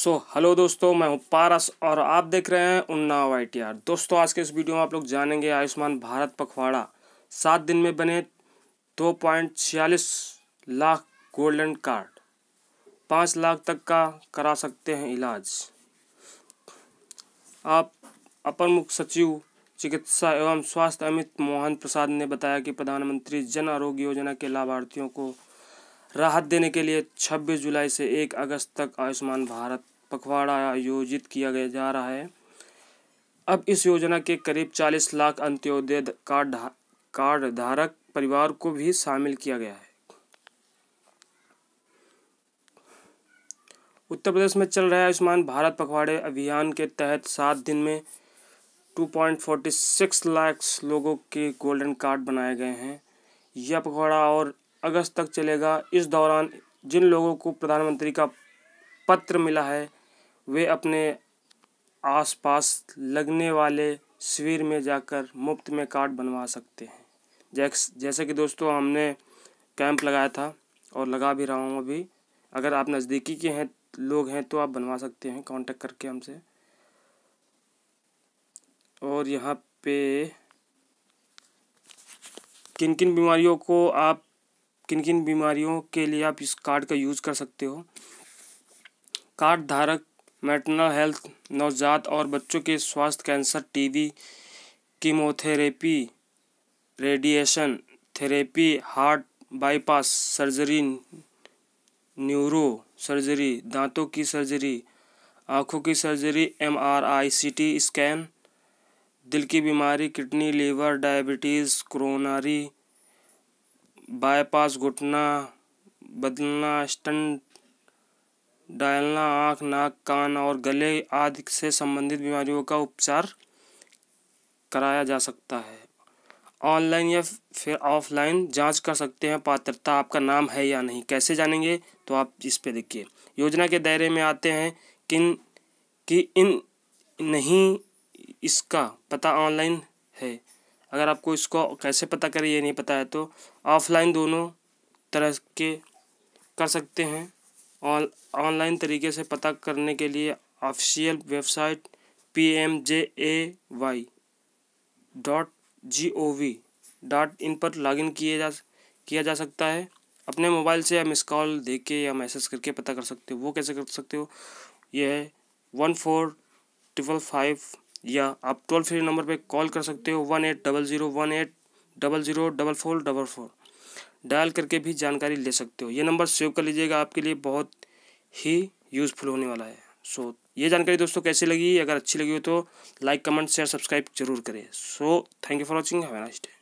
सो so, hello दोस्तों मैं हूं पारस और आप देख रहे हैं उन्नाव आई दोस्तों आज के इस वीडियो में आप लोग जानेंगे आयुष्मान भारत पखवाड़ा सात दिन में बने दो पॉइंट छियालीस लाख गोल्डन कार्ड पाँच लाख तक का करा सकते हैं इलाज आप अपर मुख्य सचिव चिकित्सा एवं स्वास्थ्य अमित मोहन प्रसाद ने बताया कि प्रधानमंत्री जन आरोग्य योजना के लाभार्थियों को राहत देने के लिए 26 जुलाई से 1 अगस्त तक आयुष्मान भारत पखवाड़ा आयोजित किया गया जा रहा है अब इस योजना के करीब 40 लाख अंत्योदय कार्ड कार्ड धारक परिवार को भी शामिल किया गया है उत्तर प्रदेश में चल रहे आयुष्मान भारत पखवाड़े अभियान के तहत सात दिन में 2.46 लाख लोगों के गोल्डन कार्ड बनाए गए हैं यह पखवाड़ा और अगस्त तक चलेगा इस दौरान जिन लोगों को प्रधानमंत्री का पत्र मिला है वे अपने आसपास लगने वाले शिविर में जाकर मुफ्त में कार्ड बनवा सकते हैं जैक्स जैसे कि दोस्तों हमने कैंप लगाया था और लगा भी रहा हूँ अभी अगर आप नज़दीकी के हैं लोग हैं तो आप बनवा सकते हैं कांटेक्ट करके हमसे और यहाँ पे किन किन बीमारियों को आप किन किन बीमारियों के लिए आप इस कार्ड का यूज़ कर सकते हो कार्ड धारक मेटरनल हेल्थ नवजात और बच्चों के स्वास्थ्य cancer TB chemotherapy radiation therapy heart bypass surgery neurosurgery दांतों की सर्जरी आँखों की surgery M R I C T scan दिल की बीमारी kidney liver diabetes coronary bypass घुटना बदलना स्टंट डालना आँख नाक कान और गले आदि से संबंधित बीमारियों का उपचार कराया जा सकता है ऑनलाइन या फिर ऑफलाइन जांच कर सकते हैं पात्रता आपका नाम है या नहीं कैसे जानेंगे तो आप इस पे देखिए योजना के दायरे में आते हैं किन कि इन नहीं इसका पता ऑनलाइन है अगर आपको इसको कैसे पता करें ये नहीं पता है तो ऑफलाइन दोनों तरह के कर सकते हैं ऑनलाइन तरीके से पता करने के लिए official website P M J A Y dot G O V dot in पर लॉगिन किए जा किया जा सकता है अपने मोबाइल से या मिस कॉल दे के या मैसेज करके पता कर सकते हो वो कैसे कर सकते हो यह है वन फोर ट्रिपल फाइव या आप टोल फ्री नंबर पे कॉल कर सकते हो one eight double zero one eight double zero double four double four dial करके भी जानकारी ले सकते हो ये नंबर सेव कर लीजिएगा आपके लिए बहुत ही यूज़फुल होने वाला है सो so, ये जानकारी दोस्तों कैसी लगी अगर अच्छी लगी हो तो लाइक कमेंट शेयर सब्सक्राइब जरूर करें so thank you for watching have nice day